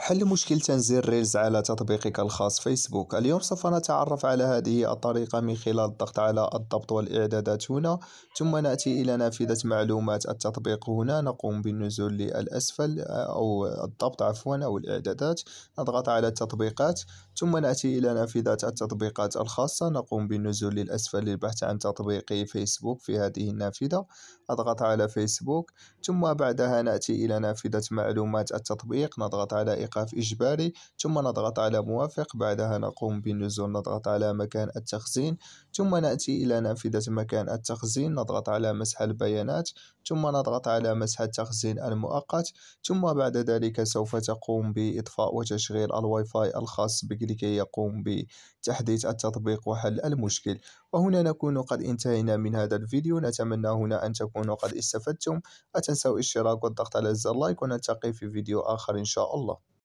حل مشكل تنزيل ريلز على تطبيقك الخاص فيسبوك اليوم سوف نتعرف على هذه الطريقة من خلال الضغط على الضبط والإعدادات هنا ثم نأتي إلى نافذة معلومات التطبيق هنا نقوم بالنزول للأسفل أو الضبط عفوا أو الإعدادات نضغط على التطبيقات ثم نأتي إلى نافذة التطبيقات الخاصة نقوم بالنزول للأسفل للبحث عن تطبيق فيسبوك في هذه النافذة أضغط على فيسبوك ثم بعدها نأتي إلى نافذة معلومات التطبيق نضغط على إيقاف إجباري ثم نضغط على موافق بعدها نقوم بالنزول نضغط على مكان التخزين ثم نأتي إلى نافذة مكان التخزين نضغط على مسح البيانات ثم نضغط على مسح التخزين المؤقت ثم بعد ذلك سوف تقوم بإطفاء وتشغيل الواي فاي الخاص بك لكي يقوم بتحديث التطبيق وحل المشكل وهنا نكون قد انتهينا من هذا الفيديو نتمنى هنا أن تكونوا قد استفدتم لا تنسوا الاشتراك والضغط على زر لايك ونلتقي في فيديو آخر إن شاء الله